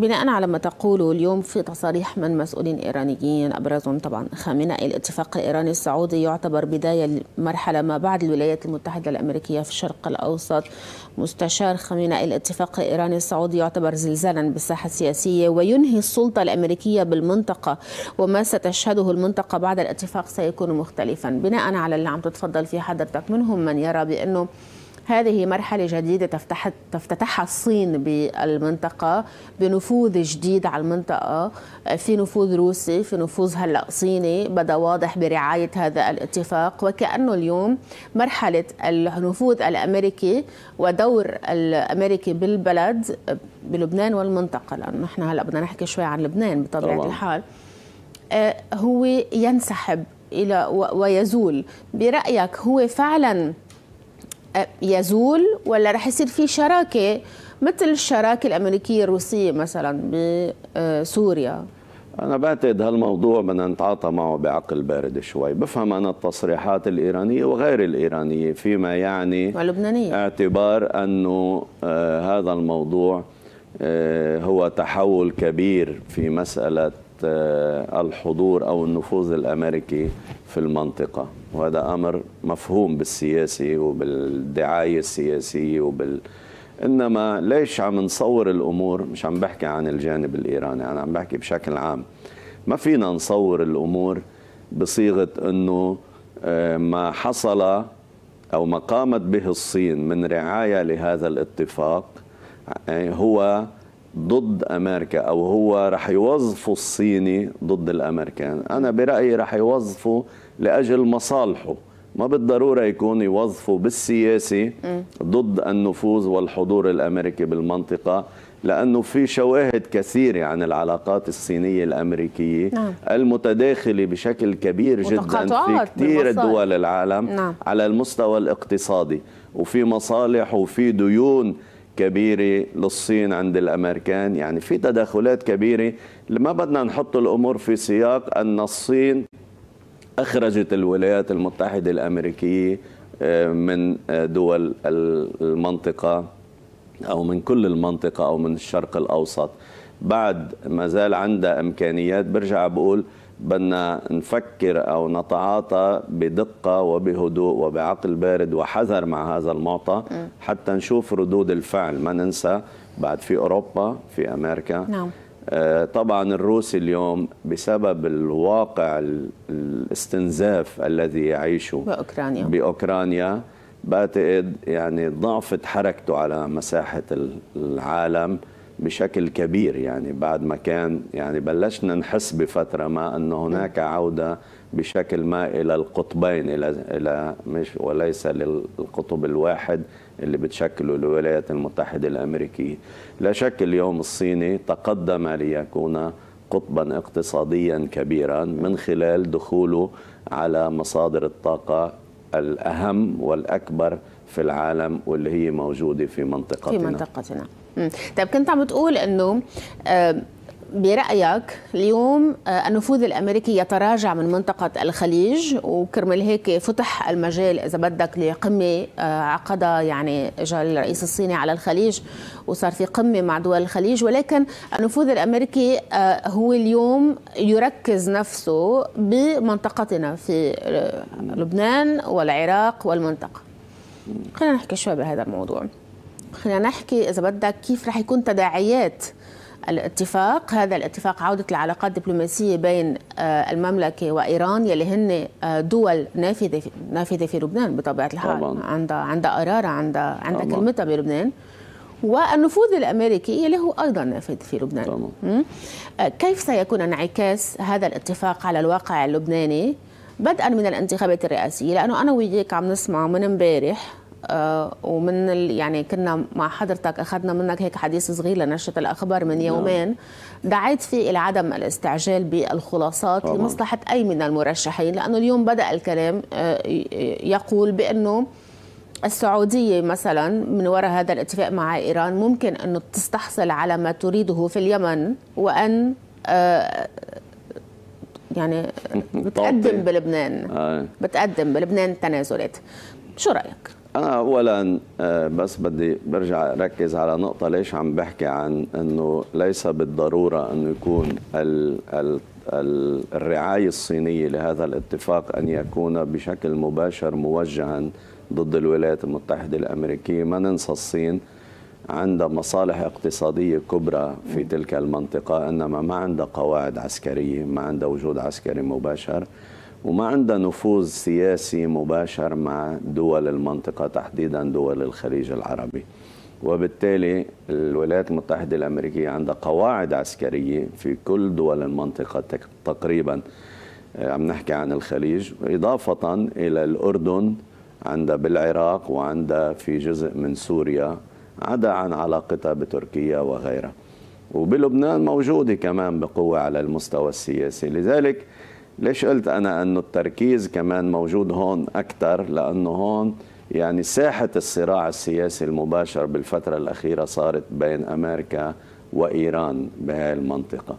بناء على ما تقوله اليوم في تصاريح من مسؤولين إيرانيين أبرزهم طبعا خامنئي الاتفاق الإيراني السعودي يعتبر بداية لمرحلة ما بعد الولايات المتحدة الأمريكية في الشرق الأوسط مستشار خامنئي الاتفاق الإيراني السعودي يعتبر زلزالا بالساحة السياسية وينهي السلطة الأمريكية بالمنطقة وما ستشهده المنطقة بعد الاتفاق سيكون مختلفا بناء على اللي عم تتفضل فيه حضرتك منهم من يرى بأنه هذه مرحلة جديدة تفتح تفتتحها الصين بالمنطقة بنفوذ جديد على المنطقة في نفوذ روسي في نفوذ هلا صيني بدا واضح برعاية هذا الاتفاق وكأنه اليوم مرحلة النفوذ الأمريكي ودور الأمريكي بالبلد بلبنان والمنطقة لأنه نحن هلا بدنا نحكي شوي عن لبنان بطبيعة الله. الحال آه، هو ينسحب الى ويزول برايك هو فعلا يزول ولا رح يصير في شراكه مثل الشراكه الامريكيه الروسيه مثلا بسوريا آه، أنا بعتقد هالموضوع بدنا نتعاطى معه بعقل بارد شوي، بفهم أنا التصريحات الإيرانية وغير الإيرانية فيما يعني ولبنانية اعتبار أنه آه، هذا الموضوع آه، هو تحول كبير في مسألة الحضور أو النفوذ الأمريكي في المنطقة. وهذا امر مفهوم بالسياسه وبالدعايه السياسيه وبال انما ليش عم نصور الامور مش عم بحكي عن الجانب الايراني انا عم بحكي بشكل عام ما فينا نصور الامور بصيغه انه آه، ما حصل او ما قامت به الصين من رعايه لهذا الاتفاق آه، هو ضد امريكا او هو رح يوظفوا الصيني ضد الامريكان انا برايي رح يوظفوا لاجل مصالحه ما بالضروره يكون يوظفوا بالسياسي ضد النفوذ والحضور الامريكي بالمنطقه لانه في شواهد كثيره عن العلاقات الصينيه الامريكيه نعم. المتداخله بشكل كبير جدا في كثير دول العالم نعم. على المستوى الاقتصادي وفي مصالح وفي ديون كبيرة للصين عند الأمريكان يعني في تدخلات كبيرة ما بدنا نحط الأمور في سياق أن الصين أخرجت الولايات المتحدة الأمريكية آه، من آه، دول المنطقة أو من كل المنطقة أو من الشرق الأوسط بعد ما زال عندها إمكانيات برجع بقول بدنا نفكر او نتعاطى بدقه وبهدوء وبعقل بارد وحذر مع هذا المعطى حتى نشوف ردود الفعل ما ننسى بعد في اوروبا في امريكا نعم. آه، طبعا الروس اليوم بسبب الواقع الاستنزاف الذي يعيشه باوكرانيا باوكرانيا بعتقد يعني ضعفت حركته على مساحه العالم بشكل كبير يعني بعد ما كان يعني بلشنا نحس بفتره ما انه هناك عوده بشكل ما الى القطبين الى الى مش وليس للقطب الواحد اللي بتشكله الولايات المتحده الامريكيه. لا شك اليوم الصيني تقدم ليكون قطبا اقتصاديا كبيرا من خلال دخوله على مصادر الطاقه الاهم والاكبر في العالم واللي هي موجوده في منطقتنا. في منطقتنا. طيب كنت عم تقول انه آه، برايك اليوم آه، النفوذ الامريكي يتراجع من منطقه الخليج وكرمال هيك فتح المجال اذا بدك لقمه آه، عقدها يعني اجى الرئيس الصيني على الخليج وصار في قمه مع دول الخليج ولكن النفوذ الامريكي هو اليوم يركز نفسه بمنطقتنا في لبنان والعراق والمنطقه خلينا نحكي شوي بهذا الموضوع خلينا نحكي اذا بدك كيف رح يكون تداعيات الاتفاق هذا الاتفاق عودة العلاقات الدبلوماسية بين آه، المملكة وإيران يلي هن آه، دول نافذة في نافذة في لبنان بطبيعة الحال طبعا. عندها عندها قرارها عندها عندها كلمتها بلبنان والنفوذ الأمريكي يلي هو أيضا نافذ في لبنان آه، كيف سيكون انعكاس هذا الاتفاق على الواقع اللبناني بدءا من الانتخابات الرئاسية لأنه أنا وياك عم نسمع من امبارح آه، ومن يعني كنا مع حضرتك اخذنا منك هيك حديث صغير لنشره الاخبار من نعم. يومين دعيت فيه الى عدم الاستعجال بالخلاصات طبعا. لمصلحه اي من المرشحين لانه اليوم بدا الكلام آه، يقول بانه السعودية مثلا من وراء هذا الاتفاق مع إيران ممكن أن تستحصل على ما تريده في اليمن وأن آه، يعني بتقدم بلبنان بتقدم بلبنان تنازلات شو رأيك؟ انا اولا آه، بس بدي برجع ركز على نقطه ليش عم بحكي عن انه ليس بالضروره انه يكون الرعايه الصينيه لهذا الاتفاق ان يكون بشكل مباشر موجها ضد الولايات المتحده الامريكيه ما ننسى الصين عندها مصالح اقتصاديه كبرى في تلك المنطقه انما ما عندها قواعد عسكريه ما عندها وجود عسكري مباشر وما عندها نفوذ سياسي مباشر مع دول المنطقة تحديدا دول الخليج العربي وبالتالي الولايات المتحدة الأمريكية عندها قواعد عسكرية في كل دول المنطقة تقريبا آه، عم نحكي عن الخليج إضافة إلى الأردن عندها بالعراق وعندها في جزء من سوريا عدا عن علاقتها بتركيا وغيرها وبلبنان موجودة كمان بقوة على المستوى السياسي لذلك ليش قلت أنا أنه التركيز كمان موجود هون أكثر لأنه هون يعني ساحة الصراع السياسي المباشر بالفترة الأخيرة صارت بين أمريكا وإيران بهذه المنطقة